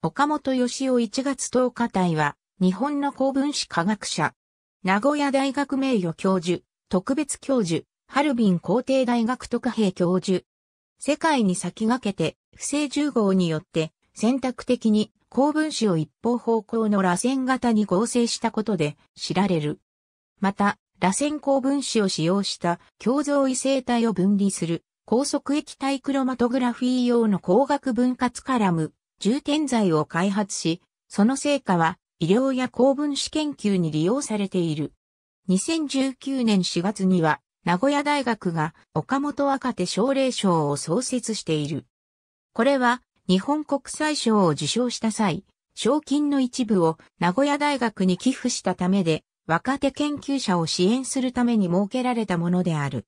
岡本義雄1月10日隊は、日本の公文史科学者、名古屋大学名誉教授、特別教授、ハルビン皇帝大学特兵教授。世界に先駆けて、不正重合によって、選択的に公文史を一方方向の螺旋型に合成したことで知られる。また、螺旋公文史を使用した共造異性体を分離する高速液体クロマトグラフィー用の光学分割カラム充填剤を開発し、その成果は医療や高分子研究に利用されている。2019年4月には、名古屋大学が岡本若手奨励賞を創設している。これは、日本国際賞を受賞した際、賞金の一部を名古屋大学に寄付したためで、若手研究者を支援するために設けられたものである。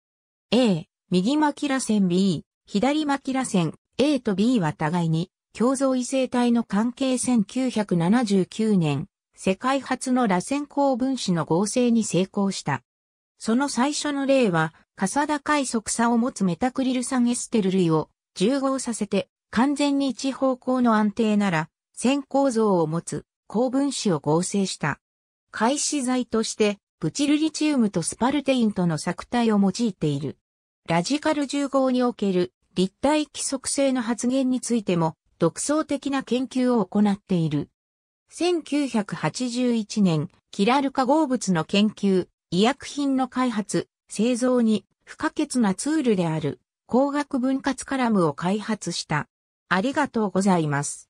A、右マキラ線 B、左マキラ線 A と B は互いに共造異性体の関係1979年、世界初の螺旋光分子の合成に成功した。その最初の例は、さ高い速差を持つメタクリル酸エステル類を重合させて、完全に一方向の安定なら、線構造を持つ高分子を合成した。開始剤として、ブチルリチウムとスパルテインとの作体を用いている。ラジカル重合における立体規則性の発現についても、独創的な研究を行っている。1981年、キラル化合物の研究、医薬品の開発、製造に不可欠なツールである工学分割カラムを開発した。ありがとうございます。